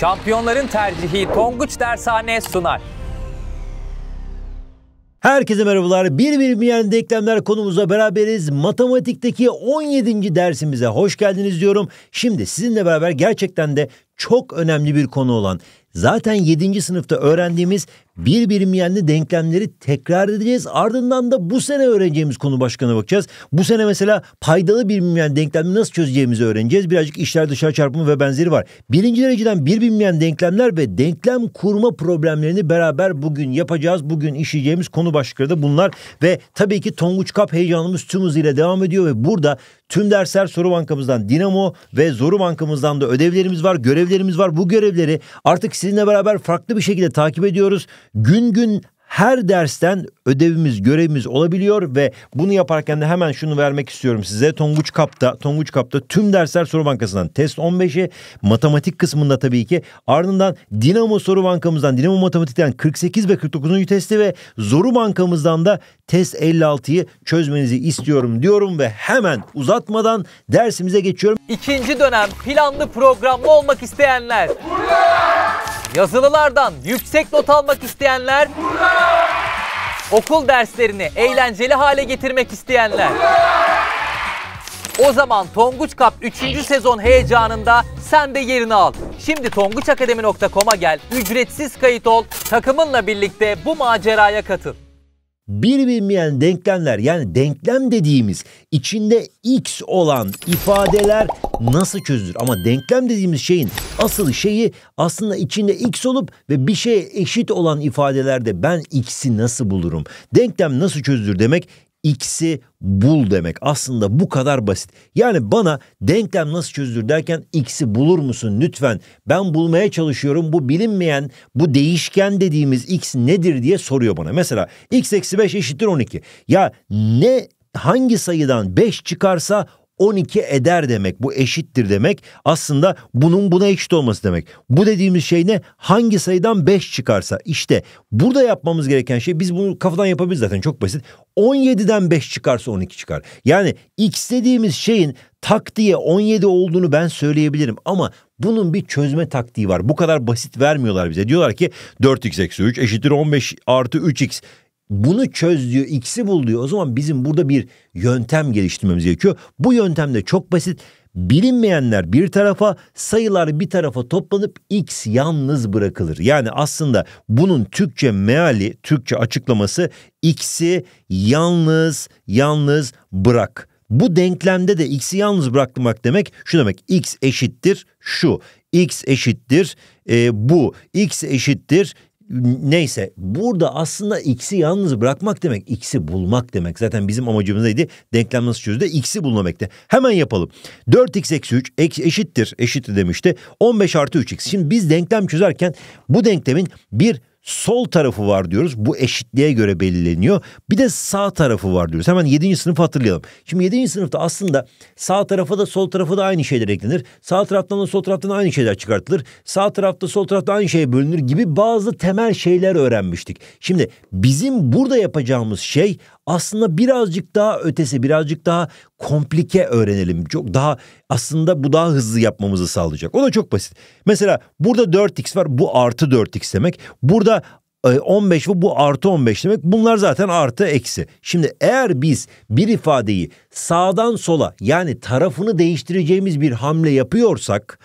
Şampiyonların tercihi Tonguç Dershane sunar. Herkese merhabalar. Bir bilinmeyen denklemler konumuza beraberiz. Matematikteki 17. dersimize hoş geldiniz diyorum. Şimdi sizinle beraber gerçekten de çok önemli bir konu olan zaten 7. sınıfta öğrendiğimiz bir bilinmeyenli denklemleri tekrar edeceğiz. Ardından da bu sene öğreneceğimiz konu başkanına bakacağız. Bu sene mesela paydalı bir bilinmeyen denklemi nasıl çözeceğimizi öğreneceğiz. Birazcık işler dışarı çarpımı ve benzeri var. Birinci dereceden bir bilinmeyen denklemler ve denklem kurma problemlerini beraber bugün yapacağız. Bugün işleyeceğimiz konu başlıkları da bunlar ve tabii ki Tonguç Kap heyecanımız tüm ile devam ediyor ve burada Tüm dersler soru bankamızdan Dinamo ve Zoru bankamızdan da ödevlerimiz var, görevlerimiz var. Bu görevleri artık sizinle beraber farklı bir şekilde takip ediyoruz. Gün gün her dersten ödevimiz, görevimiz olabiliyor ve bunu yaparken de hemen şunu vermek istiyorum size. Tonguç Kap'ta, Tonguç Kap'ta tüm dersler soru bankasından test 15'i, matematik kısmında tabii ki. Ardından Dinamo soru bankamızdan, Dinamo matematikten 48 ve 49. testi ve zoru bankamızdan da test 56'yı çözmenizi istiyorum diyorum ve hemen uzatmadan dersimize geçiyorum. İkinci dönem planlı programlı olmak isteyenler. Burada! Yazılılardan yüksek not almak isteyenler, Hurra! okul derslerini eğlenceli hale getirmek isteyenler. O zaman Tonguç Kap 3. sezon heyecanında sen de yerini al. Şimdi tonguçakademi.com'a gel, ücretsiz kayıt ol, takımınla birlikte bu maceraya katıl bir bilmeyen denklemler yani denklem dediğimiz içinde x olan ifadeler nasıl çözülür? Ama denklem dediğimiz şeyin asıl şeyi aslında içinde x olup ve bir şeye eşit olan ifadelerde ben x'i nasıl bulurum? Denklem nasıl çözülür demek x'i bul demek. Aslında bu kadar basit. Yani bana denklem nasıl çözülür derken x'i bulur musun lütfen? Ben bulmaya çalışıyorum. Bu bilinmeyen, bu değişken dediğimiz x nedir diye soruyor bana. Mesela x eksi 5 eşittir 12. Ya ne hangi sayıdan 5 çıkarsa 12 eder demek. Bu eşittir demek. Aslında bunun buna eşit olması demek. Bu dediğimiz şey ne? Hangi sayıdan 5 çıkarsa. işte burada yapmamız gereken şey biz bunu kafadan yapabiliriz zaten çok basit. 17'den 5 çıkarsa 12 çıkar. Yani x dediğimiz şeyin tak diye 17 olduğunu ben söyleyebilirim ama bunun bir çözme taktiği var. Bu kadar basit vermiyorlar bize. Diyorlar ki 4x eksi 3 eşittir 15 artı 3x bunu çöz diyor, x'i bul diyor. O zaman bizim burada bir yöntem geliştirmemiz gerekiyor. Bu yöntem de çok basit. Bilinmeyenler bir tarafa, sayılar bir tarafa toplanıp x yalnız bırakılır. Yani aslında bunun Türkçe meali, Türkçe açıklaması x'i yalnız yalnız bırak. Bu denklemde de x'i yalnız bırakmak demek şu demek x eşittir şu, x eşittir e, bu, x eşittir neyse burada aslında x'i yalnız bırakmak demek x'i bulmak demek. Zaten bizim amacımız neydi? Denklem nasıl çözülür? x'i bulmamakta. Hemen yapalım. 4x eksi 3 eşittir eşittir demişti. 15 artı 3x. Şimdi biz denklem çözerken bu denklemin bir sol tarafı var diyoruz. Bu eşitliğe göre belirleniyor. Bir de sağ tarafı var diyoruz. Hemen 7. sınıf hatırlayalım. Şimdi 7. sınıfta aslında sağ tarafa da sol tarafa da aynı şeyler eklenir. Sağ taraftan da sol taraftan aynı şeyler çıkartılır. Sağ tarafta sol tarafta aynı şey bölünür gibi bazı temel şeyler öğrenmiştik. Şimdi bizim burada yapacağımız şey aslında birazcık daha ötesi, birazcık daha komplike öğrenelim. Çok daha aslında bu daha hızlı yapmamızı sağlayacak. O da çok basit. Mesela burada 4x var. Bu artı 4x demek. Burada 15 e, ve bu artı 15 demek. Bunlar zaten artı eksi. Şimdi eğer biz bir ifadeyi sağdan sola yani tarafını değiştireceğimiz bir hamle yapıyorsak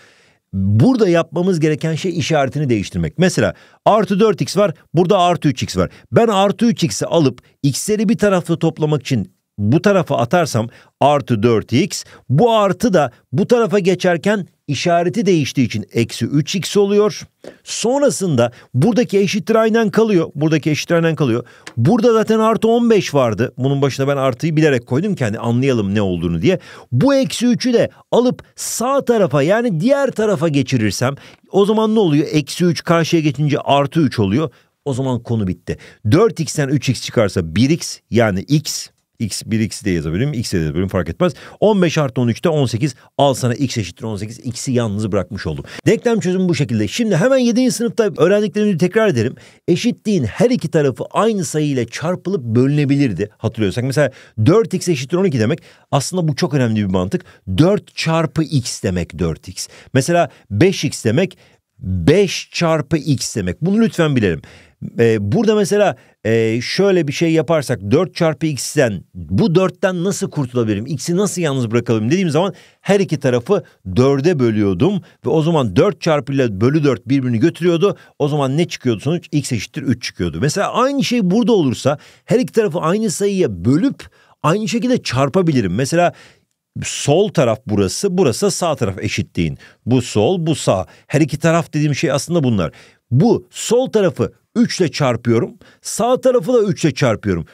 Burada yapmamız gereken şey işaretini değiştirmek. Mesela artı 4x var burada artı 3x var. Ben artı 3x'i alıp x'leri bir tarafta toplamak için bu tarafa atarsam artı 4x bu artı da bu tarafa geçerken işareti değiştiği için eksi 3x oluyor. Sonrasında buradaki eşittir aynen kalıyor. Buradaki eşittir aynen kalıyor. Burada zaten artı 15 vardı. Bunun başına ben artıyı bilerek koydum kendi hani anlayalım ne olduğunu diye. Bu eksi 3'ü de alıp sağ tarafa yani diğer tarafa geçirirsem o zaman ne oluyor? Eksi 3 karşıya geçince artı 3 oluyor. O zaman konu bitti. 4x'ten 3x çıkarsa 1x yani x X 1x de yazabilirim. X de yazabilirim fark etmez. 15 artı 13'te 18. Al sana x eşittir 18. X'i yalnız bırakmış oldum. Denklem çözümü bu şekilde. Şimdi hemen 7. sınıfta öğrendiklerimi tekrar ederim. Eşitliğin her iki tarafı aynı sayı ile çarpılıp bölünebilirdi. Hatırlıyorsak mesela 4x eşittir 12 demek. Aslında bu çok önemli bir mantık. 4 çarpı x demek 4x. Mesela 5x demek 5 çarpı x demek. Bunu lütfen bilelim. E, burada mesela e, şöyle bir şey yaparsak 4 çarpı x'ten bu 4'ten nasıl kurtulabilirim? X'i nasıl yalnız bırakalım dediğim zaman her iki tarafı 4'e bölüyordum. Ve o zaman 4 çarpı ile bölü 4 birbirini götürüyordu. O zaman ne çıkıyordu sonuç? X eşittir 3 çıkıyordu. Mesela aynı şey burada olursa her iki tarafı aynı sayıya bölüp aynı şekilde çarpabilirim. Mesela sol taraf burası, burası sağ taraf eşitliğin. Bu sol, bu sağ. Her iki taraf dediğim şey aslında bunlar. Bu sol tarafı 3 ile çarpıyorum. Sağ tarafı da 3 ile çarpıyorum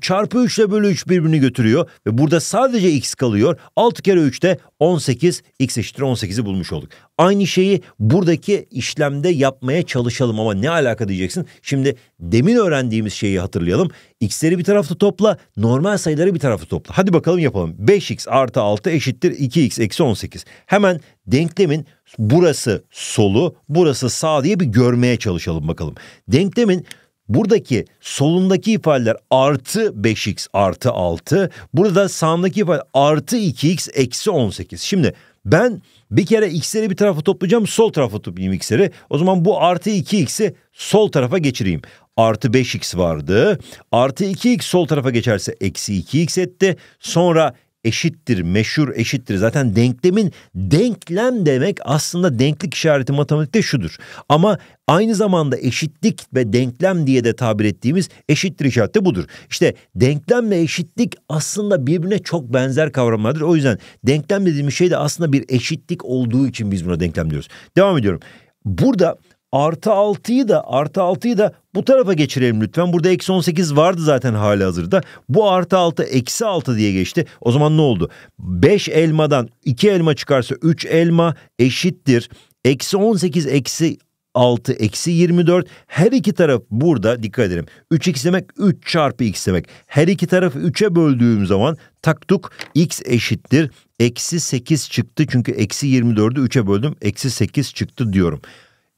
çarpı 3 ile bölü 3 birbirini götürüyor ve burada sadece x kalıyor. 6 kere 3'te 18 x eşittir 18'i bulmuş olduk. Aynı şeyi buradaki işlemde yapmaya çalışalım ama ne alaka diyeceksin. Şimdi demin öğrendiğimiz şeyi hatırlayalım. x'leri bir tarafta topla normal sayıları bir tarafta topla. Hadi bakalım yapalım. 5x artı 6 eşittir 2x eksi 18. Hemen denklemin burası solu burası sağ diye bir görmeye çalışalım bakalım. Denklemin Buradaki solundaki ifadeler artı 5x artı 6. Burada sağındaki ifade artı 2x eksi 18. Şimdi ben bir kere x'leri bir tarafa toplayacağım. Sol tarafa toplayayım x'leri. O zaman bu artı 2x'i sol tarafa geçireyim. Artı 5x vardı. Artı 2x sol tarafa geçerse eksi 2x etti. Sonra eşittir, meşhur eşittir. Zaten denklemin denklem demek aslında denklik işareti matematikte şudur. Ama aynı zamanda eşitlik ve denklem diye de tabir ettiğimiz eşittir işareti budur. İşte denklem ve eşitlik aslında birbirine çok benzer kavramlardır. O yüzden denklem dediğimiz şey de aslında bir eşitlik olduğu için biz buna denklem diyoruz. Devam ediyorum. Burada artı 6'yı da artı 6'yı da bu tarafa geçirelim lütfen. Burada eksi 18 vardı zaten hali hazırda. Bu artı 6 eksi 6 diye geçti. O zaman ne oldu? 5 elmadan 2 elma çıkarsa 3 elma eşittir. Eksi 18 eksi 6 eksi 24 her iki taraf burada dikkat edelim 3x demek 3 çarpı x demek her iki tarafı 3'e böldüğüm zaman taktuk x eşittir eksi 8 çıktı çünkü eksi 24'ü 3'e böldüm eksi 8 çıktı diyorum.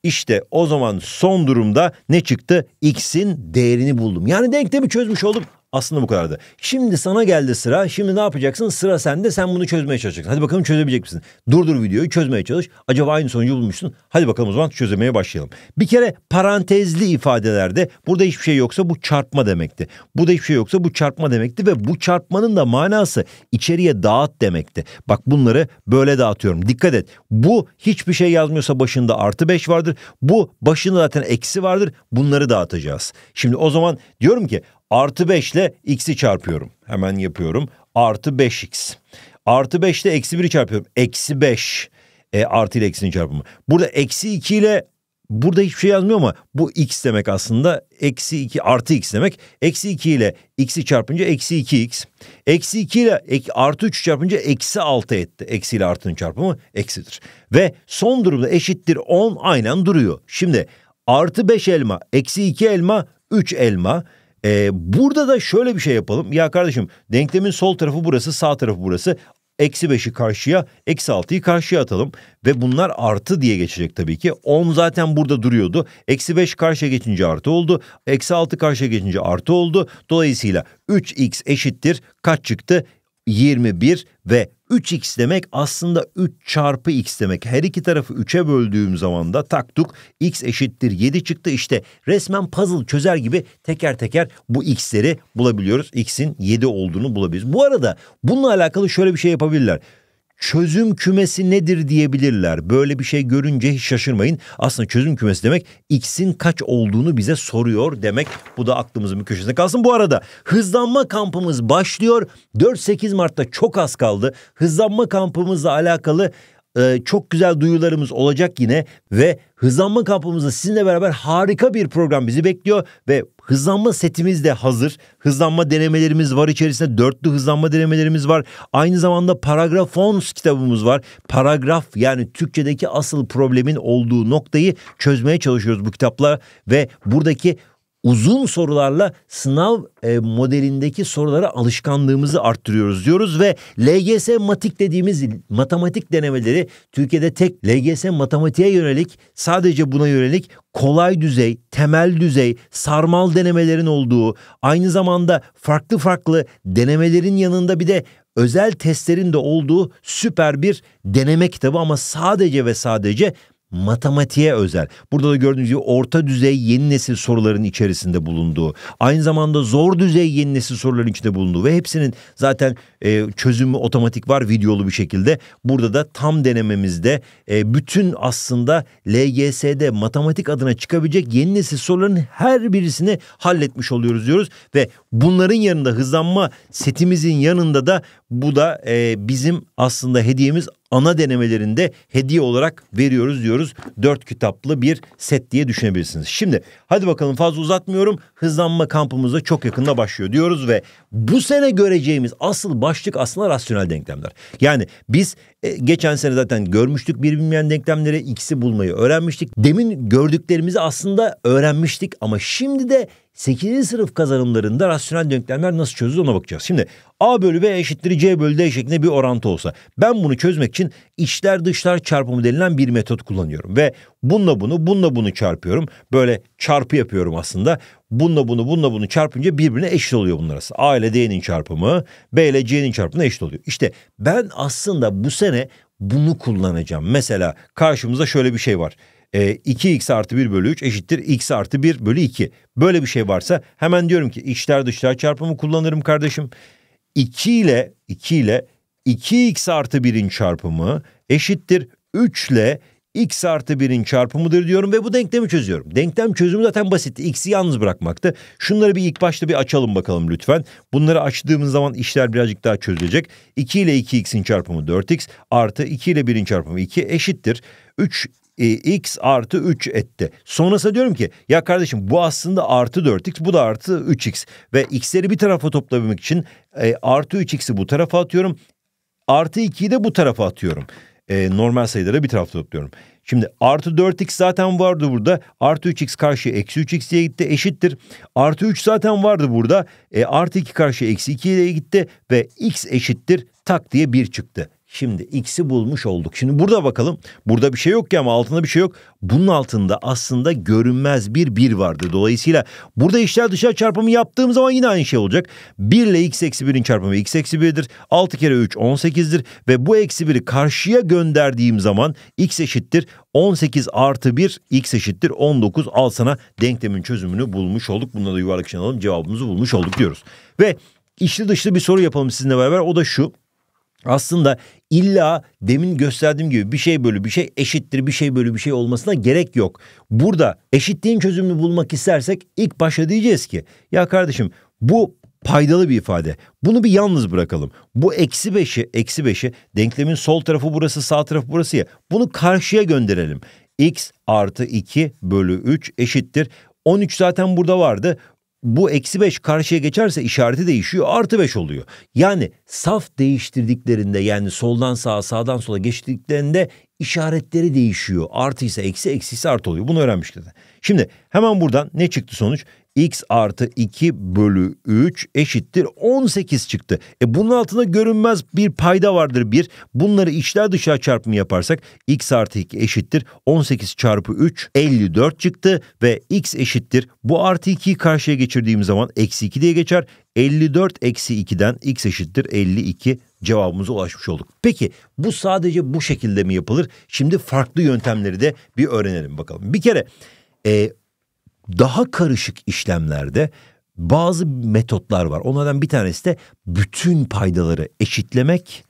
İşte o zaman son durumda ne çıktı? X'in değerini buldum. Yani denklemi çözmüş oldum. Aslında bu kadardı. Şimdi sana geldi sıra. Şimdi ne yapacaksın? Sıra sende. Sen bunu çözmeye çalışacaksın. Hadi bakalım çözebilecek misin? Durdur videoyu çözmeye çalış. Acaba aynı sonucu bulmuşsun. Hadi bakalım o zaman çözemeye başlayalım. Bir kere parantezli ifadelerde burada hiçbir şey yoksa bu çarpma demekti. Burada hiçbir şey yoksa bu çarpma demekti ve bu çarpmanın da manası içeriye dağıt demekti. Bak bunları böyle dağıtıyorum. Dikkat et. Bu hiçbir şey yazmıyorsa başında artı 5 vardır. Bu başında zaten eksi vardır. Bunları dağıtacağız. Şimdi o zaman diyorum ki Artı 5 ile x'i çarpıyorum. Hemen yapıyorum. Artı 5x. Artı 5 ile eksi 1'i çarpıyorum. Eksi 5. E, artı ile eksinin çarpımı. Burada eksi 2 ile burada hiçbir şey yazmıyor ama bu x demek aslında. Eksi 2 artı x demek. Eksi 2 ile x'i çarpınca eksi 2x. Eksi 2 ile ek, artı 3 çarpınca eksi 6 etti. Eksi ile artının çarpımı eksidir. Ve son durumda eşittir 10 aynen duruyor. Şimdi artı 5 elma, eksi 2 elma, 3 elma. Ee, burada da şöyle bir şey yapalım. Ya kardeşim denklemin sol tarafı burası sağ tarafı burası. Eksi 5'i karşıya, eksi 6'yı karşıya atalım. Ve bunlar artı diye geçecek tabii ki. 10 zaten burada duruyordu. Eksi 5 karşıya geçince artı oldu. Eksi 6 karşıya geçince artı oldu. Dolayısıyla 3x eşittir. Kaç çıktı? 21 ve 3x demek aslında 3 çarpı x demek. Her iki tarafı 3'e böldüğüm zaman da taktuk x eşittir 7 çıktı. İşte resmen puzzle çözer gibi teker teker bu x'leri bulabiliyoruz. x'in 7 olduğunu bulabiliriz. Bu arada bununla alakalı şöyle bir şey yapabilirler çözüm kümesi nedir diyebilirler. Böyle bir şey görünce hiç şaşırmayın. Aslında çözüm kümesi demek x'in kaç olduğunu bize soruyor demek. Bu da aklımızın bir köşesinde kalsın. Bu arada hızlanma kampımız başlıyor. 4-8 Mart'ta çok az kaldı. Hızlanma kampımızla alakalı ee, çok güzel duyularımız olacak yine ve hızlanma kampımızda sizinle beraber harika bir program bizi bekliyor ve hızlanma setimiz de hazır. Hızlanma denemelerimiz var içerisinde dörtlü hızlanma denemelerimiz var. Aynı zamanda Paragrafons kitabımız var. Paragraf yani Türkçedeki asıl problemin olduğu noktayı çözmeye çalışıyoruz bu kitapla ve buradaki uzun sorularla sınav e, modelindeki sorulara alışkanlığımızı arttırıyoruz diyoruz ve LGS matik dediğimiz matematik denemeleri Türkiye'de tek LGS matematiğe yönelik sadece buna yönelik kolay düzey, temel düzey, sarmal denemelerin olduğu, aynı zamanda farklı farklı denemelerin yanında bir de özel testlerin de olduğu süper bir deneme kitabı ama sadece ve sadece matematiğe özel. Burada da gördüğünüz gibi orta düzey yeni nesil soruların içerisinde bulunduğu, aynı zamanda zor düzey yeni nesil soruların içinde bulunduğu ve hepsinin zaten e, çözümü otomatik var videolu bir şekilde. Burada da tam denememizde e, bütün aslında LGS'de matematik adına çıkabilecek yeni nesil soruların her birisini halletmiş oluyoruz diyoruz. Ve bunların yanında hızlanma setimizin yanında da bu da e, bizim aslında hediyemiz ana denemelerinde hediye olarak veriyoruz diyoruz. Dört kitaplı bir set diye düşünebilirsiniz. Şimdi hadi bakalım fazla uzatmıyorum. Hızlanma kampımız da çok yakında başlıyor diyoruz ve bu sene göreceğimiz asıl baş başlık aslında rasyonel denklemler. Yani biz e, geçen sene zaten görmüştük bir bilmeyen denklemleri x'i bulmayı öğrenmiştik. Demin gördüklerimizi aslında öğrenmiştik ama şimdi de 8. sınıf kazanımlarında rasyonel denklemler nasıl çözülür ona bakacağız. Şimdi A bölü B eşittir C bölü D şeklinde bir orantı olsa ben bunu çözmek için içler dışlar çarpımı denilen bir metot kullanıyorum. Ve bununla bunu bununla bunu çarpıyorum. Böyle çarpı yapıyorum aslında. Bununla bunu bununla bunu çarpınca birbirine eşit oluyor bunlar arası. A ile D'nin çarpımı B ile C'nin çarpımına eşit oluyor. İşte ben aslında bu sene bunu kullanacağım. Mesela karşımıza şöyle bir şey var e, 2x artı 1 bölü 3 eşittir x artı 1 bölü 2. Böyle bir şey varsa hemen diyorum ki içler dışlar çarpımı kullanırım kardeşim. 2 ile 2 ile 2x artı 1'in çarpımı eşittir 3 ile x artı 1'in çarpımıdır diyorum ve bu denklemi çözüyorum. Denklem çözümü zaten basitti. X'i yalnız bırakmaktı. Şunları bir ilk başta bir açalım bakalım lütfen. Bunları açtığımız zaman işler birazcık daha çözülecek. 2 ile 2x'in çarpımı 4x artı 2 ile 1'in çarpımı 2 eşittir. 3 e, x artı 3 etti. Sonrasında diyorum ki ya kardeşim bu aslında artı 4x bu da artı 3x. Ve x'leri bir tarafa toplamak için e, artı 3x'i bu tarafa atıyorum. Artı 2'yi de bu tarafa atıyorum. E, normal sayıları bir tarafa topluyorum. Şimdi artı 4x zaten vardı burada. Artı 3x karşı, eksi 3x diye gitti eşittir. Artı 3 zaten vardı burada. E, artı 2 karşı, eksi 2 diye gitti ve x eşittir tak diye 1 çıktı. Şimdi x'i bulmuş olduk. Şimdi burada bakalım. Burada bir şey yok ya, ama altında bir şey yok. Bunun altında aslında görünmez bir 1 vardı. Dolayısıyla burada işler dışarı çarpımı yaptığım zaman yine aynı şey olacak. 1 ile x eksi 1'in çarpımı x eksi 1'dir. 6 kere 3 18'dir. Ve bu eksi 1'i karşıya gönderdiğim zaman x eşittir. 18 artı 1 x eşittir 19 al sana denklemin çözümünü bulmuş olduk. Bununla da yuvarlak için alalım cevabımızı bulmuş olduk diyoruz. Ve içli dışlı bir soru yapalım sizinle beraber o da şu aslında illa demin gösterdiğim gibi bir şey bölü bir şey eşittir bir şey bölü bir şey olmasına gerek yok. Burada eşitliğin çözümünü bulmak istersek ilk başta diyeceğiz ki ya kardeşim bu paydalı bir ifade. Bunu bir yalnız bırakalım. Bu eksi 5'i, eksi 5'i denklemin sol tarafı burası, sağ tarafı burası ya. Bunu karşıya gönderelim. x artı 2 bölü 3 eşittir. 13 zaten burada vardı bu eksi 5 karşıya geçerse işareti değişiyor artı 5 oluyor. Yani saf değiştirdiklerinde yani soldan sağa sağdan sola geçtiklerinde işaretleri değişiyor. Artı ise eksi eksi ise artı oluyor. Bunu öğrenmiştik. Şimdi hemen buradan ne çıktı sonuç? x artı 2 bölü 3 eşittir 18 çıktı. E bunun altında görünmez bir payda vardır bir. Bunları içler dışarı çarpımı yaparsak x artı 2 eşittir 18 çarpı 3 54 çıktı ve x eşittir bu artı 2'yi karşıya geçirdiğim zaman eksi 2 diye geçer. 54 eksi 2'den x eşittir 52 cevabımıza ulaşmış olduk. Peki bu sadece bu şekilde mi yapılır? Şimdi farklı yöntemleri de bir öğrenelim bakalım. Bir kere e, daha karışık işlemlerde bazı metotlar var. Onlardan bir tanesi de bütün paydaları eşitlemek.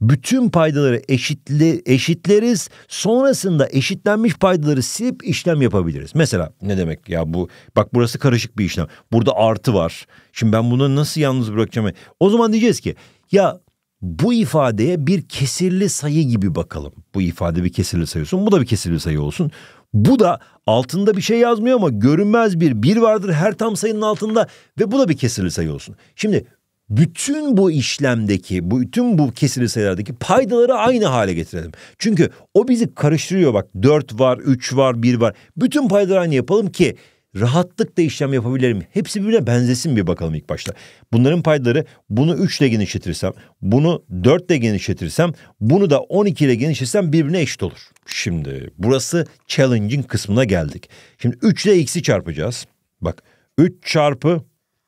Bütün paydaları eşitli, eşitleriz. Sonrasında eşitlenmiş paydaları silip işlem yapabiliriz. Mesela ne demek ya bu bak burası karışık bir işlem. Burada artı var. Şimdi ben bunu nasıl yalnız bırakacağım? O zaman diyeceğiz ki ya bu ifadeye bir kesirli sayı gibi bakalım. Bu ifade bir kesirli sayı olsun. Bu da bir kesirli sayı olsun. Bu da altında bir şey yazmıyor ama görünmez bir bir vardır her tam sayının altında ve bu da bir kesirli sayı olsun. Şimdi bütün bu işlemdeki, bu bütün bu kesirli sayılardaki paydaları aynı hale getirelim. Çünkü o bizi karıştırıyor bak. 4 var, 3 var, 1 var. Bütün paydaları aynı yapalım ki rahatlıkla işlem yapabilirim. Hepsi birbirine benzesin bir bakalım ilk başta. Bunların paydaları bunu 3 ile genişletirsem, bunu 4 ile genişletirsem, bunu da 12 ile genişletirsem birbirine eşit olur. Şimdi burası challenge'in kısmına geldik. Şimdi 3 ile x'i çarpacağız. Bak 3 çarpı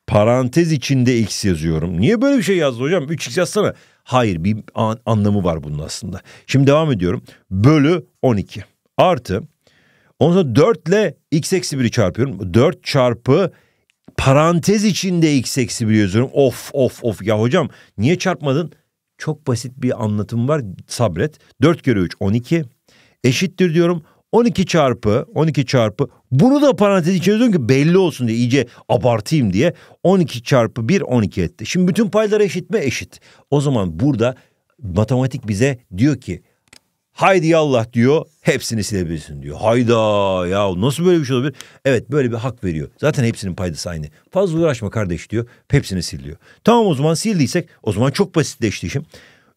parantez içinde x yazıyorum. Niye böyle bir şey yazdı hocam? 3x yazsana. Hayır bir an, anlamı var bunun aslında. Şimdi devam ediyorum. Bölü 12 artı ondan sonra 4 ile x eksi 1'i çarpıyorum. 4 çarpı parantez içinde x eksi 1 yazıyorum. Of of of ya hocam niye çarpmadın? Çok basit bir anlatım var sabret. 4 kere 3 12 eşittir diyorum. 12 çarpı 12 çarpı bunu da parantez içine diyorum ki belli olsun diye iyice abartayım diye 12 çarpı 1 12 etti. Şimdi bütün paylar eşit mi? Eşit. O zaman burada matematik bize diyor ki haydi Allah diyor hepsini silebilirsin diyor. Hayda ya nasıl böyle bir şey olabilir? Evet böyle bir hak veriyor. Zaten hepsinin paydası aynı. Fazla uğraşma kardeş diyor hepsini siliyor. Tamam o zaman sildiysek o zaman çok basitleşti işim.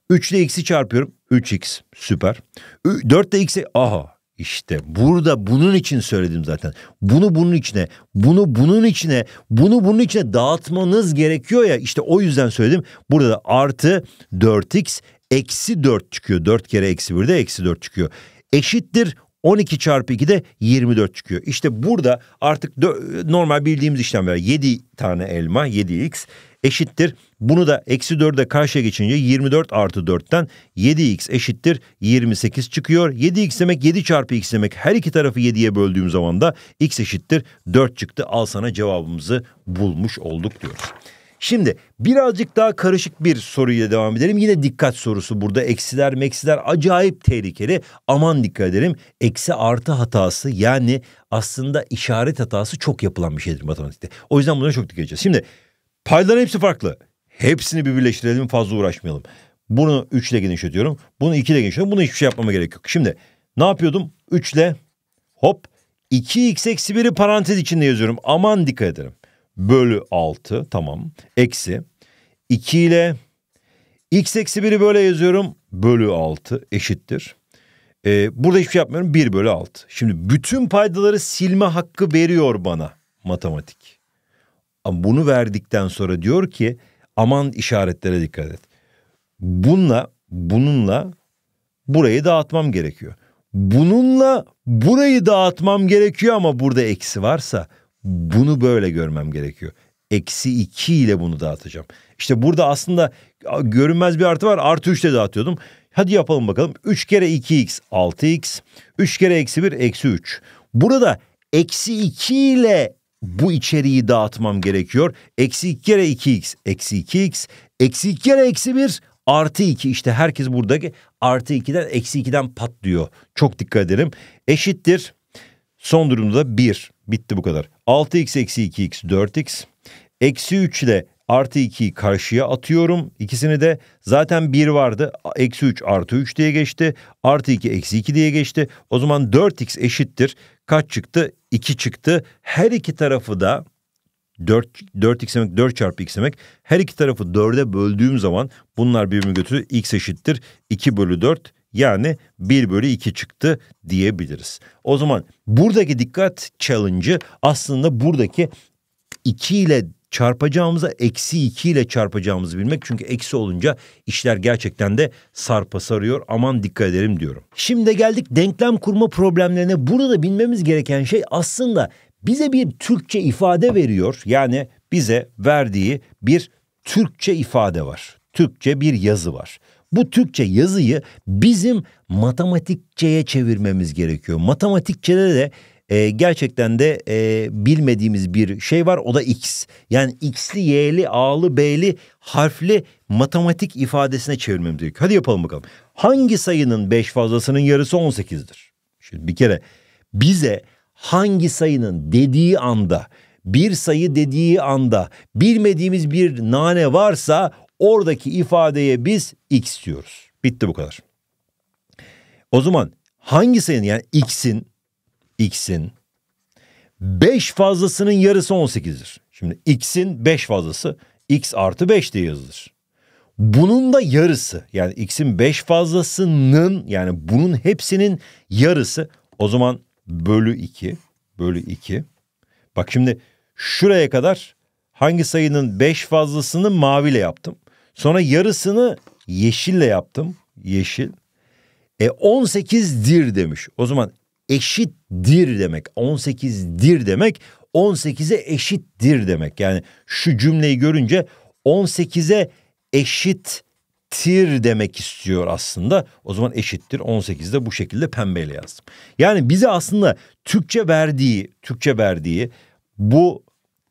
3 ile x'i çarpıyorum. 3x süper. 4 ile x'i aha işte burada bunun için söyledim zaten. Bunu bunun içine, bunu bunun içine, bunu bunun içine dağıtmanız gerekiyor ya. İşte o yüzden söyledim. Burada da artı 4x eksi 4 çıkıyor. 4 kere eksi 1 de eksi 4 çıkıyor. Eşittir 12 çarpı 2 de 24 çıkıyor. İşte burada artık normal bildiğimiz işlem işlemler 7 tane elma 7x eşittir. Bunu da eksi 4'e karşıya geçince 24 artı 4'ten 7x eşittir 28 çıkıyor. 7x demek 7 çarpı x demek her iki tarafı 7'ye böldüğüm zaman da x eşittir 4 çıktı. Al sana cevabımızı bulmuş olduk diyoruz. Şimdi birazcık daha karışık bir soruyla devam edelim. Yine dikkat sorusu burada. Eksiler meksiler acayip tehlikeli. Aman dikkat edelim. Eksi artı hatası yani aslında işaret hatası çok yapılan bir şeydir matematikte. O yüzden buna çok dikkat edeceğiz. Şimdi Payların hepsi farklı. Hepsini bir birleştirelim fazla uğraşmayalım. Bunu 3 ile genişletiyorum. Bunu 2 ile genişletiyorum. Bunu hiçbir şey yapmama gerek yok. Şimdi ne yapıyordum? 3 ile hop 2x eksi 1'i parantez içinde yazıyorum. Aman dikkat ederim. Bölü 6 tamam. Eksi 2 ile x eksi 1'i böyle yazıyorum. Bölü 6 eşittir. Ee, burada hiçbir şey yapmıyorum. 1 bölü 6. Şimdi bütün paydaları silme hakkı veriyor bana matematik. Ama bunu verdikten sonra diyor ki aman işaretlere dikkat et. Bununla bununla burayı dağıtmam gerekiyor. Bununla burayı dağıtmam gerekiyor ama burada eksi varsa bunu böyle görmem gerekiyor. Eksi 2 ile bunu dağıtacağım. İşte burada aslında görünmez bir artı var. Artı 3 ile dağıtıyordum. Hadi yapalım bakalım. 3 kere 2x 6x. 3 kere eksi 1 eksi 3. Burada eksi 2 ile bu içeriği dağıtmam gerekiyor. Eksi 2 kere 2x, eksi 2x, eksi 2 kere eksi 1 artı 2 işte herkes buradaki artı 2'den eksi 2'den patlıyor. Çok dikkat edelim. Eşittir. Son durumda 1. Bitti bu kadar. 6x eksi 2x 4x. Eksi 3 ile artı 2'yi karşıya atıyorum. İkisini de zaten 1 vardı. Eksi 3 artı 3 diye geçti. Artı 2 eksi 2 diye geçti. O zaman 4x eşittir kaç çıktı? 2 çıktı. Her iki tarafı da 4, 4x demek 4 çarpı x demek. Her iki tarafı 4'e böldüğüm zaman bunlar birbirini götürür. x eşittir 2 bölü 4 yani 1 bölü 2 çıktı diyebiliriz. O zaman buradaki dikkat challenge'ı aslında buradaki 2 ile çarpacağımıza eksi 2 ile çarpacağımızı bilmek. Çünkü eksi olunca işler gerçekten de sarpa sarıyor. Aman dikkat edelim diyorum. Şimdi geldik denklem kurma problemlerine. Burada bilmemiz gereken şey aslında bize bir Türkçe ifade veriyor. Yani bize verdiği bir Türkçe ifade var. Türkçe bir yazı var. Bu Türkçe yazıyı bizim matematikçeye çevirmemiz gerekiyor. Matematikçede de e, gerçekten de e, bilmediğimiz bir şey var o da X. Yani X'li, Y'li, A'lı, B'li harfli matematik ifadesine çevirmemiz gerekiyor. Hadi yapalım bakalım. Hangi sayının 5 fazlasının yarısı 18'dir? Şimdi bir kere bize hangi sayının dediği anda bir sayı dediği anda bilmediğimiz bir nane varsa oradaki ifadeye biz x diyoruz. Bitti bu kadar. O zaman hangi sayının yani x'in x'in 5 fazlasının yarısı 18'dir. Şimdi x'in 5 fazlası x artı 5 diye yazılır. Bunun da yarısı yani x'in 5 fazlasının yani bunun hepsinin yarısı o zaman bölü 2 bölü 2. Bak şimdi şuraya kadar hangi sayının 5 fazlasını maviyle yaptım. Sonra yarısını yeşille yaptım. Yeşil. E 18'dir demiş. O zaman eşittir demek. 18'dir demek 18'e eşittir demek. Yani şu cümleyi görünce 18'e eşittir demek istiyor aslında. O zaman eşittir 18'de bu şekilde pembeyle yazdım. Yani bize aslında Türkçe verdiği, Türkçe verdiği bu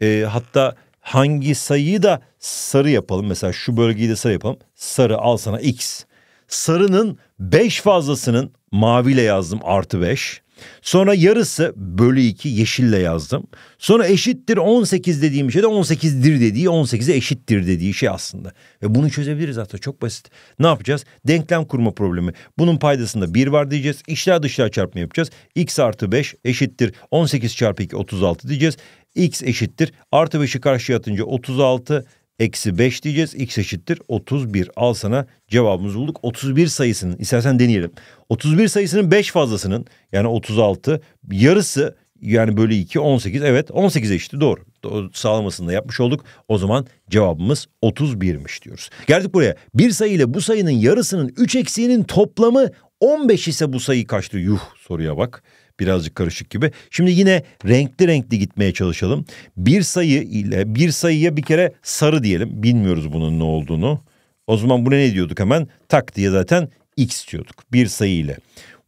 e, hatta hangi sayıyı da sarı yapalım. Mesela şu bölgeyi de sarı yapalım. Sarı al sana x. Sarının 5 fazlasının maviyle yazdım artı 5. Sonra yarısı bölü 2 yeşille yazdım. Sonra eşittir 18 dediğim şey de 18'dir dediği 18'e eşittir dediği şey aslında. Ve bunu çözebiliriz aslında çok basit. Ne yapacağız? Denklem kurma problemi. Bunun paydasında 1 var diyeceğiz. İçler dışlar çarpma yapacağız. X artı 5 eşittir 18 çarpı 2 36 diyeceğiz. X eşittir. Artı 5'i karşıya atınca 36 Eksi 5 diyeceğiz. X eşittir 31. Al sana cevabımızı bulduk. 31 sayısının istersen deneyelim. 31 sayısının 5 fazlasının yani 36 yarısı yani bölü 2 18. Evet 18 eşitti doğru. doğru. Sağlamasını da yapmış olduk. O zaman cevabımız 31'miş diyoruz. Geldik buraya. Bir sayı ile bu sayının yarısının 3 eksiğinin toplamı 15 ise bu sayı kaçtı? Yuh soruya bak birazcık karışık gibi. Şimdi yine renkli renkli gitmeye çalışalım. Bir sayı ile bir sayıya bir kere sarı diyelim. Bilmiyoruz bunun ne olduğunu. O zaman bu ne diyorduk hemen? Tak diye zaten x diyorduk bir sayı ile.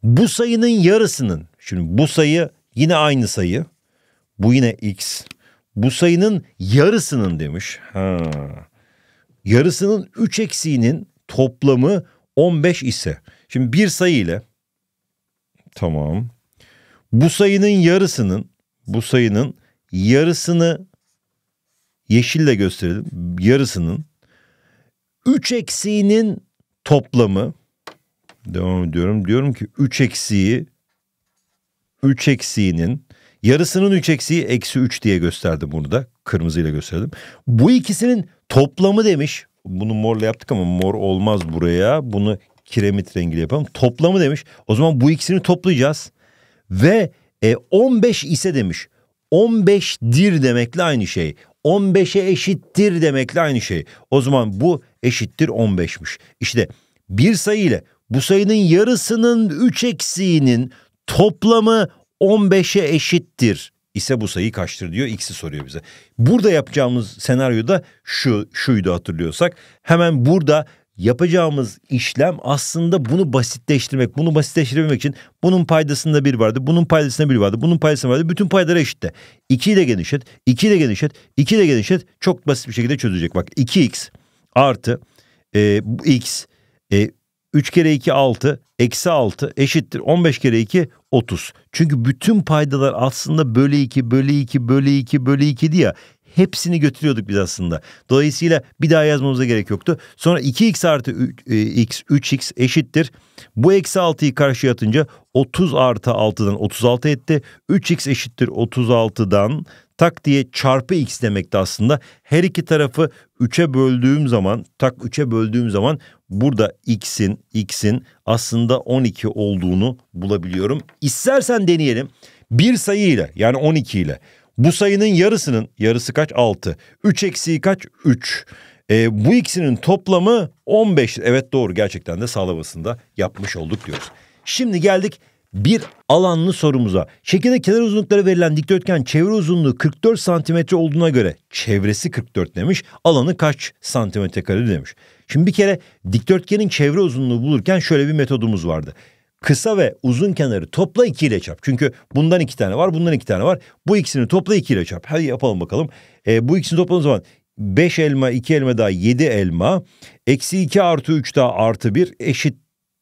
Bu sayının yarısının şimdi bu sayı yine aynı sayı. Bu yine x. Bu sayının yarısının demiş. Ha. Yarısının 3 eksiğinin toplamı 15 ise. Şimdi bir sayı ile tamam bu sayının yarısının bu sayının yarısını yeşille gösterelim. Yarısının 3 eksiğinin toplamı devam ediyorum. Diyorum ki 3 eksiği 3 eksiğinin yarısının 3 eksiği eksi 3 diye gösterdim bunu da. Kırmızıyla gösterdim. Bu ikisinin toplamı demiş. Bunu morla yaptık ama mor olmaz buraya. Bunu kiremit rengiyle yapalım. Toplamı demiş. O zaman bu ikisini toplayacağız. Ve e, 15 ise demiş. 15'dir demekle aynı şey. 15'e eşittir demekle aynı şey. O zaman bu eşittir 15'miş. İşte bir sayı ile bu sayının yarısının 3 eksiğinin toplamı 15'e eşittir ise bu sayı kaçtır diyor. X'i soruyor bize. Burada yapacağımız senaryoda şu şuydu hatırlıyorsak. Hemen burada yapacağımız işlem aslında bunu basitleştirmek. Bunu basitleştirmek için bunun paydasında bir vardı, bunun paydasında bir vardı, bunun paydasında vardı. Bütün paydalar eşitte. 2'yi de genişlet, 2'yi de genişlet, 2'yi de genişlet. Çok basit bir şekilde çözecek. Bak 2x artı e, x e, 3 kere 2 6 eksi 6 eşittir 15 kere 2 30. Çünkü bütün paydalar aslında bölü 2 bölü 2 bölü 2 bölü 2 diye hepsini götürüyorduk biz aslında. Dolayısıyla bir daha yazmamıza gerek yoktu. Sonra 2x artı 3x, e, 3x eşittir. Bu eksi 6'yı karşıya atınca 30 artı 6'dan 36 etti. 3x eşittir 36'dan tak diye çarpı x demekti aslında. Her iki tarafı 3'e böldüğüm zaman tak 3'e böldüğüm zaman burada x'in x'in aslında 12 olduğunu bulabiliyorum. İstersen deneyelim bir sayı ile yani 12 ile bu sayının yarısının yarısı kaç? 6. 3 eksiği kaç? 3. E, bu ikisinin toplamı 15. Evet doğru gerçekten de sağlamasında yapmış olduk diyoruz. Şimdi geldik bir alanlı sorumuza. Şekilde kenar uzunlukları verilen dikdörtgen çevre uzunluğu 44 santimetre olduğuna göre çevresi 44 demiş. Alanı kaç santimetre kare demiş. Şimdi bir kere dikdörtgenin çevre uzunluğu bulurken şöyle bir metodumuz vardı kısa ve uzun kenarı topla 2 ile çarp. Çünkü bundan 2 tane var, bundan 2 tane var. Bu ikisini topla 2 ile çarp. Hadi yapalım bakalım. E, bu ikisini topladığımız zaman 5 elma, 2 elma daha 7 elma. Eksi 2 artı 3 daha artı 1 eşit.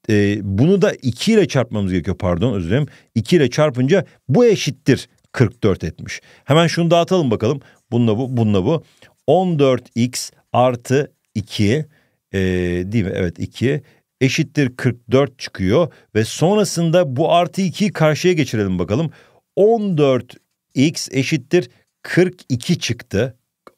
E, bunu da 2 ile çarpmamız gerekiyor pardon özür dilerim. 2 ile çarpınca bu eşittir 44 etmiş. Hemen şunu dağıtalım bakalım. Bununla bu, bununla bu. 14x artı 2 e, değil mi? Evet 2 eşittir 44 çıkıyor ve sonrasında bu artı 2'yi karşıya geçirelim bakalım. 14x eşittir 42 çıktı.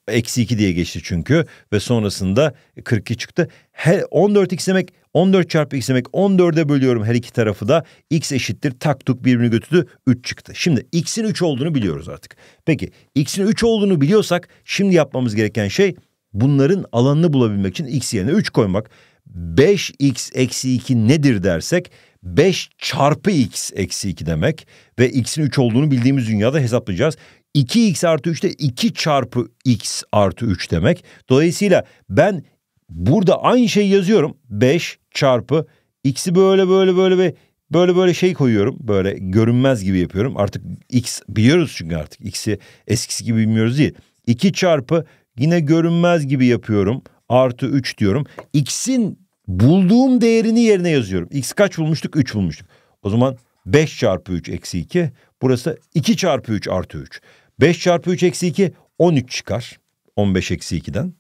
Eksi 2 diye geçti çünkü ve sonrasında 42 çıktı. 14x demek 14 çarpı x demek 14'e bölüyorum her iki tarafı da x eşittir tak tuk birbirini götürdü 3 çıktı. Şimdi x'in 3 olduğunu biliyoruz artık. Peki x'in 3 olduğunu biliyorsak şimdi yapmamız gereken şey bunların alanını bulabilmek için x yerine 3 koymak. 5x eksi 2 nedir dersek 5 çarpı x eksi 2 demek ve x'in 3 olduğunu bildiğimiz dünyada hesaplayacağız. 2x artı 3 de 2 çarpı x artı 3 demek. Dolayısıyla ben burada aynı şeyi yazıyorum. 5 çarpı x'i böyle böyle böyle ve böyle böyle şey koyuyorum. Böyle görünmez gibi yapıyorum. Artık x biliyoruz çünkü artık x'i eskisi gibi bilmiyoruz değil. 2 çarpı yine görünmez gibi yapıyorum. Artı 3 diyorum. X'in Bulduğum değerini yerine yazıyorum. X kaç bulmuştuk? 3 bulmuştuk. O zaman 5 çarpı 3 eksi 2. Burası 2 çarpı 3 artı 3. 5 çarpı 3 eksi 2 13 çıkar. 15 eksi 2'den.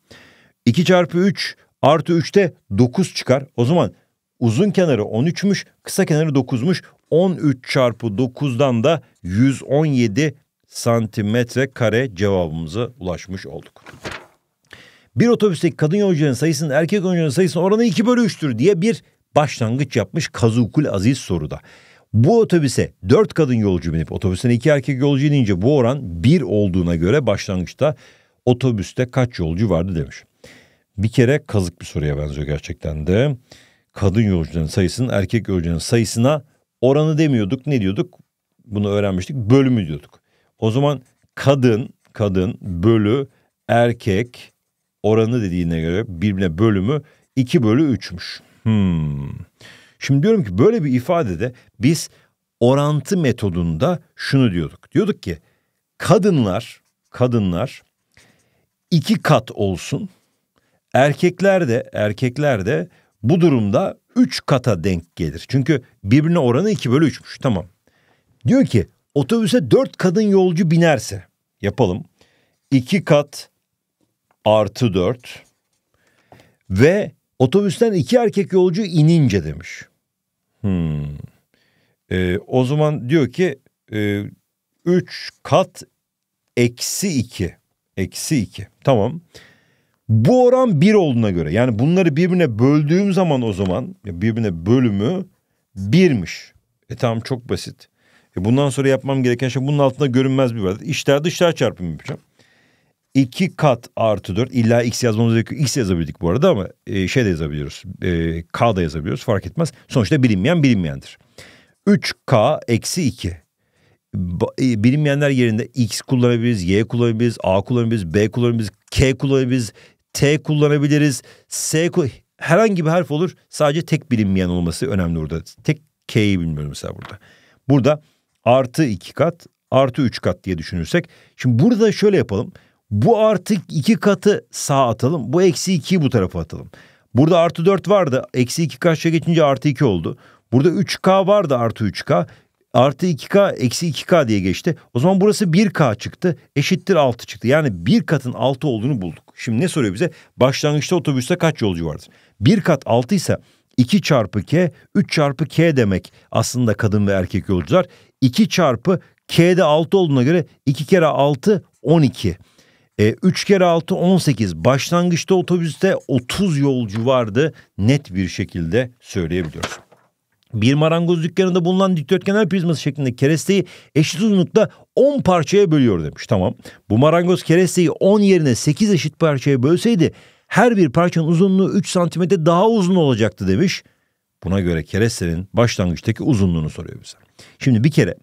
2 çarpı 3 artı 3'te 9 çıkar. O zaman uzun kenarı 13'müş kısa kenarı 9'muş. 13 çarpı 9'dan da 117 santimetre kare cevabımıza ulaşmış olduk bir otobüsteki kadın yolcuların sayısının erkek yolcuların sayısının oranı 2 bölü 3'tür diye bir başlangıç yapmış Kazukul Aziz soruda. Bu otobüse 4 kadın yolcu binip otobüsten 2 erkek yolcu inince bu oran 1 olduğuna göre başlangıçta otobüste kaç yolcu vardı demiş. Bir kere kazık bir soruya benziyor gerçekten de. Kadın yolcuların sayısının erkek yolcuların sayısına oranı demiyorduk. Ne diyorduk? Bunu öğrenmiştik. Bölümü diyorduk. O zaman kadın, kadın bölü erkek oranı dediğine göre birbirine bölümü 2 bölü 3'müş. Hmm. Şimdi diyorum ki böyle bir ifadede biz orantı metodunda şunu diyorduk. Diyorduk ki kadınlar kadınlar iki kat olsun. Erkekler de erkekler de bu durumda üç kata denk gelir. Çünkü birbirine oranı iki bölü üçmüş. Tamam. Diyor ki otobüse dört kadın yolcu binerse yapalım. iki kat artı 4 ve otobüsten iki erkek yolcu inince demiş. Hmm. Ee, o zaman diyor ki e, kat eksi 2. Eksi 2 tamam. Bu oran 1 olduğuna göre yani bunları birbirine böldüğüm zaman o zaman birbirine bölümü 1'miş. E tamam çok basit. E bundan sonra yapmam gereken şey bunun altında görünmez bir vardır. İşler dışlar çarpımı yapacağım. 2 kat artı 4 illa x yazmamız gerekiyor. X yazabildik bu arada ama e, şey de yazabiliyoruz. E, K da yazabiliyoruz fark etmez. Sonuçta bilinmeyen bilinmeyendir. 3K eksi 2. E, bilinmeyenler yerinde X kullanabiliriz, Y kullanabiliriz, A kullanabiliriz, B kullanabiliriz, K kullanabiliriz, T kullanabiliriz, S Herhangi bir harf olur. Sadece tek bilinmeyen olması önemli burada. Tek K'yi bilmiyorum mesela burada. Burada artı 2 kat, artı 3 kat diye düşünürsek. Şimdi burada şöyle yapalım. Bu artı iki katı sağa atalım. Bu eksi ikiyi bu tarafa atalım. Burada artı dört vardı. Eksi iki karşıya geçince artı iki oldu. Burada 3K vardı artı 3K. Artı 2K eksi 2K diye geçti. O zaman burası 1K çıktı. Eşittir 6 çıktı. Yani bir katın 6 olduğunu bulduk. Şimdi ne soruyor bize? Başlangıçta otobüste kaç yolcu vardır? Bir kat 6 ise 2 çarpı K, 3 çarpı K demek aslında kadın ve erkek yolcular. 2 çarpı K'de 6 olduğuna göre 2 kere 6 12. E, 3 kere 6 18 başlangıçta otobüste 30 yolcu vardı net bir şekilde söyleyebiliyoruz. Bir marangoz dükkanında bulunan dikdörtgenler prizması şeklinde keresteyi eşit uzunlukta 10 parçaya bölüyor demiş. Tamam bu marangoz keresteyi 10 yerine 8 eşit parçaya bölseydi her bir parçanın uzunluğu 3 santimetre daha uzun olacaktı demiş. Buna göre kerestenin başlangıçtaki uzunluğunu soruyor bize. Şimdi bir kere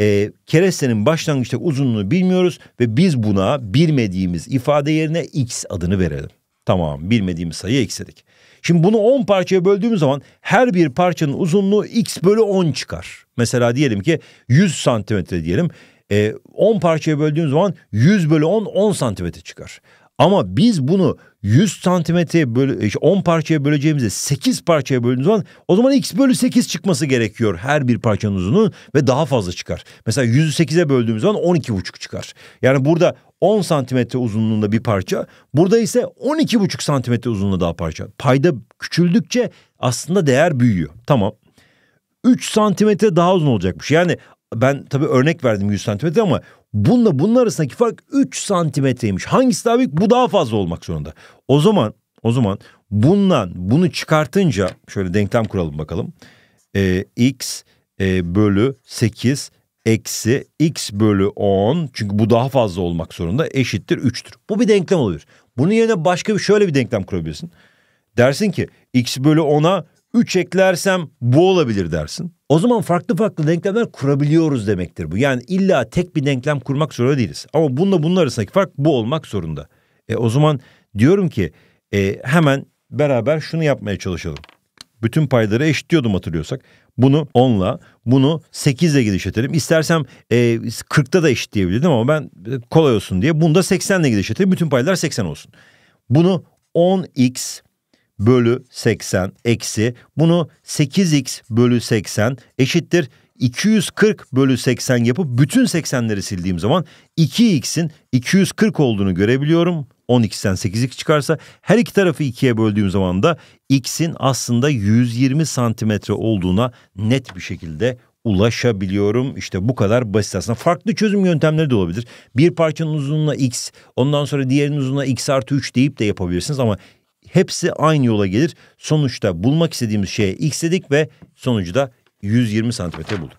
e, kerestenin başlangıçta uzunluğunu bilmiyoruz ve biz buna bilmediğimiz ifade yerine x adını verelim. Tamam bilmediğimiz sayı x dedik. Şimdi bunu 10 parçaya böldüğümüz zaman her bir parçanın uzunluğu x bölü 10 çıkar. Mesela diyelim ki 100 santimetre diyelim. E, ee, 10 parçaya böldüğümüz zaman 100 bölü 10 10 santimetre çıkar. Ama biz bunu 100 santimetreye böl 10 parçaya böleceğimizde 8 parçaya böldüğümüz zaman o zaman x bölü 8 çıkması gerekiyor her bir parçanın uzunluğu ve daha fazla çıkar. Mesela 100'ü 8'e böldüğümüz zaman 12,5 çıkar. Yani burada 10 santimetre uzunluğunda bir parça burada ise 12,5 santimetre uzunluğunda daha parça. Payda küçüldükçe aslında değer büyüyor. Tamam. 3 santimetre daha uzun olacakmış. Yani ben tabii örnek verdim 100 santimetre ama Bununla bunun arasındaki fark 3 santimetreymiş. Hangisi daha büyük? Bu daha fazla olmak zorunda. O zaman o zaman bundan bunu çıkartınca şöyle denklem kuralım bakalım. Ee, x e, bölü 8 eksi x bölü 10 çünkü bu daha fazla olmak zorunda eşittir 3'tür. Bu bir denklem oluyor. Bunun yerine başka bir şöyle bir denklem kurabilirsin. Dersin ki x bölü 10'a 3 eklersem bu olabilir dersin. O zaman farklı farklı denklemler kurabiliyoruz demektir bu. Yani illa tek bir denklem kurmak zorunda değiliz. Ama bununla bunun arasındaki fark bu olmak zorunda. E, o zaman diyorum ki e, hemen beraber şunu yapmaya çalışalım. Bütün payları eşitliyordum hatırlıyorsak. Bunu 10'la, bunu 8 ile genişletelim. İstersem e, 40'ta da eşitleyebilirdim ama ben e, kolay olsun diye. Bunu da 80 ile genişletelim. Bütün paylar 80 olsun. Bunu 10x bölü 80 eksi bunu 8x bölü 80 eşittir 240 bölü 80 yapıp bütün 80'leri sildiğim zaman 2x'in 240 olduğunu görebiliyorum. 12'den x çıkarsa her iki tarafı 2'ye böldüğüm zaman da x'in aslında 120 santimetre olduğuna net bir şekilde ulaşabiliyorum. İşte bu kadar basit aslında. Farklı çözüm yöntemleri de olabilir. Bir parçanın uzunluğuna x, ondan sonra diğerinin uzunluğuna x artı 3 deyip de yapabilirsiniz ama hepsi aynı yola gelir. Sonuçta bulmak istediğimiz şeye x dedik ve sonucu da 120 santimetre bulduk.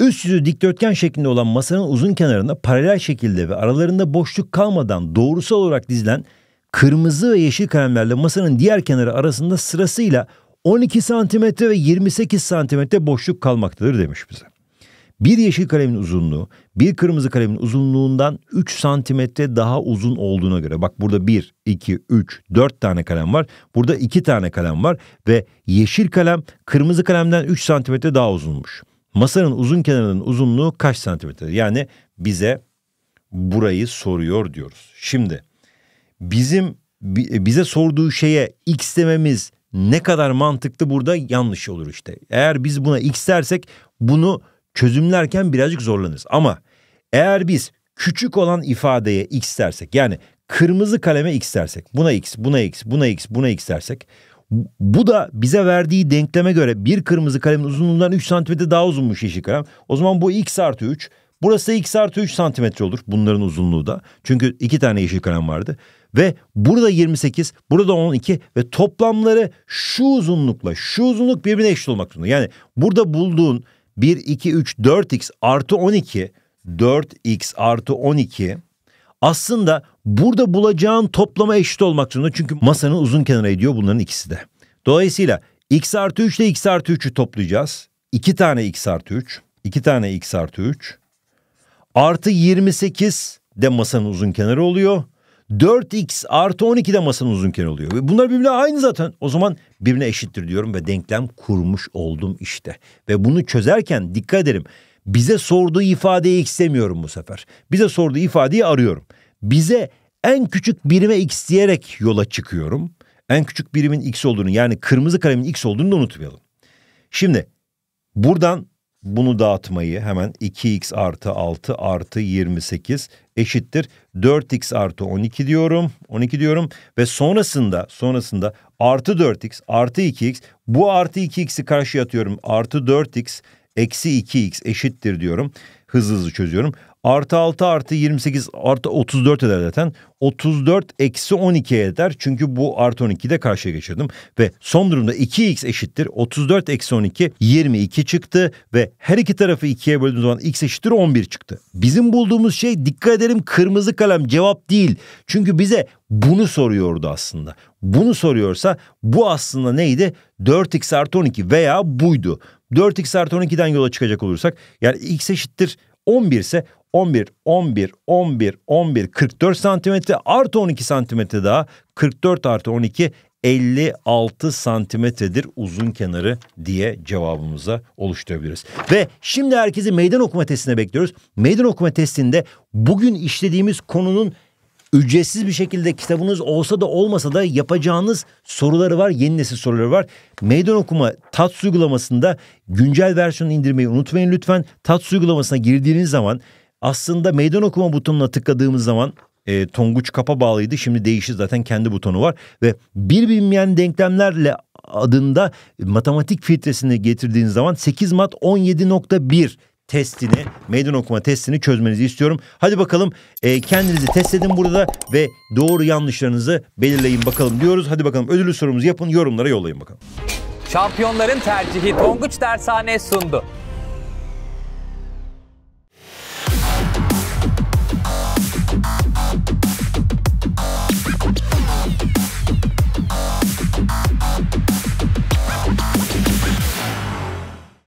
Üst yüzü dikdörtgen şeklinde olan masanın uzun kenarında paralel şekilde ve aralarında boşluk kalmadan doğrusal olarak dizilen kırmızı ve yeşil kalemlerle masanın diğer kenarı arasında sırasıyla 12 santimetre ve 28 santimetre boşluk kalmaktadır demiş bize. Bir yeşil kalemin uzunluğu bir kırmızı kalemin uzunluğundan 3 santimetre daha uzun olduğuna göre. Bak burada 1, 2, 3, 4 tane kalem var. Burada 2 tane kalem var ve yeşil kalem kırmızı kalemden 3 santimetre daha uzunmuş. Masanın uzun kenarının uzunluğu kaç santimetre? Yani bize burayı soruyor diyoruz. Şimdi bizim bize sorduğu şeye x dememiz ne kadar mantıklı burada yanlış olur işte. Eğer biz buna x dersek bunu çözümlerken birazcık zorlanırız. Ama eğer biz küçük olan ifadeye x dersek yani kırmızı kaleme x dersek buna x buna x buna x buna x dersek bu da bize verdiği denkleme göre bir kırmızı kalemin uzunluğundan 3 santimetre daha uzunmuş yeşil kalem. O zaman bu x artı 3 burası x artı 3 santimetre olur bunların uzunluğu da. Çünkü iki tane yeşil kalem vardı. Ve burada 28 burada 12 ve toplamları şu uzunlukla şu uzunluk birbirine eşit olmak zorunda. Yani burada bulduğun 1, 2, 3, 4x artı 12, 4x artı 12 aslında burada bulacağın toplama eşit olmak zorunda. Çünkü masanın uzun kenarı ediyor bunların ikisi de. Dolayısıyla x artı 3 ile x artı 3'ü toplayacağız. 2 tane x artı 3. 2 tane x artı 3. Artı 28 de masanın uzun kenarı oluyor. 4x artı 12 de masanın uzun kenarı oluyor. Bunlar birbirine aynı zaten. O zaman birbirine eşittir diyorum ve denklem kurmuş oldum işte. Ve bunu çözerken dikkat ederim. Bize sorduğu ifadeyi x demiyorum bu sefer. Bize sorduğu ifadeyi arıyorum. Bize en küçük birime x diyerek yola çıkıyorum. En küçük birimin x olduğunu yani kırmızı kalemin x olduğunu da unutmayalım. Şimdi buradan bunu dağıtmayı hemen 2x artı 6 artı 28 eşittir 4x artı 12 diyorum 12 diyorum ve sonrasında sonrasında artı 4x artı 2x bu artı 2x'i karşıya atıyorum artı 4x eksi 2x eşittir diyorum hızlı hızlı çözüyorum Artı 6 artı 28 artı 34 eder zaten. 34 eksi 12 eder. Çünkü bu artı 12'yi de karşıya geçirdim. Ve son durumda 2x eşittir. 34 eksi 12 22 çıktı. Ve her iki tarafı 2'ye böldüğümüz zaman x eşittir 11 çıktı. Bizim bulduğumuz şey dikkat edelim kırmızı kalem cevap değil. Çünkü bize bunu soruyordu aslında. Bunu soruyorsa bu aslında neydi? 4x artı 12 veya buydu. 4x artı 12'den yola çıkacak olursak yani x eşittir 11 ise 11, 11, 11, 11, 44 santimetre artı 12 santimetre daha. 44 artı 12 56 santimetredir uzun kenarı diye cevabımıza oluşturabiliriz. Ve şimdi herkesi meydan okuma testine bekliyoruz. Meydan okuma testinde bugün işlediğimiz konunun ücretsiz bir şekilde kitabınız olsa da olmasa da yapacağınız soruları var. Yeni nesil soruları var. Meydan okuma tat uygulamasında güncel versiyonu indirmeyi unutmayın lütfen. Tat uygulamasına girdiğiniz zaman aslında meydan okuma butonuna tıkladığımız zaman e, Tonguç Kapa bağlıydı. Şimdi değişti zaten kendi butonu var. Ve bir bilmeyen denklemlerle adında matematik filtresini getirdiğiniz zaman 8 mat 17.1 testini, meydan okuma testini çözmenizi istiyorum. Hadi bakalım e, kendinizi test edin burada ve doğru yanlışlarınızı belirleyin bakalım diyoruz. Hadi bakalım ödülü sorumuzu yapın, yorumlara yollayın bakalım. Şampiyonların tercihi Tonguç Dershane sundu.